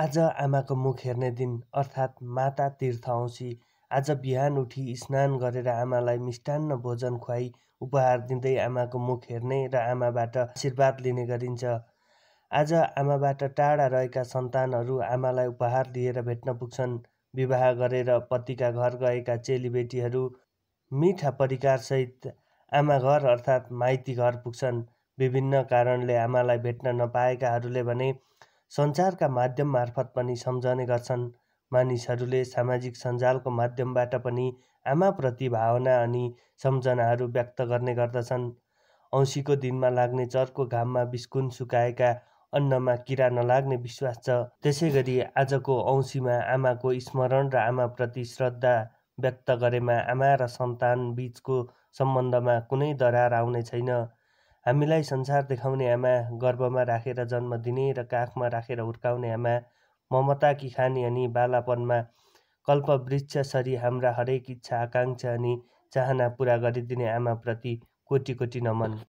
आज आमाको मुख हेर्ने दिन अर्थात् माता तीर्थ औँसी आज बिहान उठी स्नान गरेर आमालाई मिष्टान्न भोजन खुवाई उपहार दिँदै आमाको मुख हेर्ने र आमाबाट आशीर्वाद लिने गरिन्छ आज आमाबाट टाढा रहेका सन्तानहरू आमालाई उपहार लिएर भेट्न पुग्छन् विवाह गरेर पतिका घर गएका चेलीबेटीहरू मिठा परिकारसहित आमा घर अर्थात् माइती घर पुग्छन् विभिन्न कारणले आमालाई भेट्न नपाएकाहरूले भने सञ्चारका माध्यम मार्फत पनि सम्झने गर्छन् मानिसहरूले सामाजिक सञ्जालको माध्यमबाट पनि आमाप्रति भावना अनि सम्झनाहरू व्यक्त गर्ने गर्दछन् औँसीको दिनमा लाग्ने चर्को घाममा बिस्कुन सुकाएका अन्नमा किरा नलाग्ने विश्वास छ त्यसै गरी आजको औँसीमा आमाको स्मरण र आमाप्रति श्रद्धा व्यक्त गरेमा आमा र सन्तान बिचको सम्बन्धमा कुनै दरार आउने छैन हामीलाई संसार देखाउने आमा गर्भमा राखेर जन्म दिने र काखमा राखेर हुर्काउने आमा ममताकी खानी अनि बालापनमा कल्पवृक्ष सरी हाम्रा हरेक इच्छा आकाङ्क्षा अनि चाहना पुरा गरिदिने आमाप्रति कोटी कोटी नमन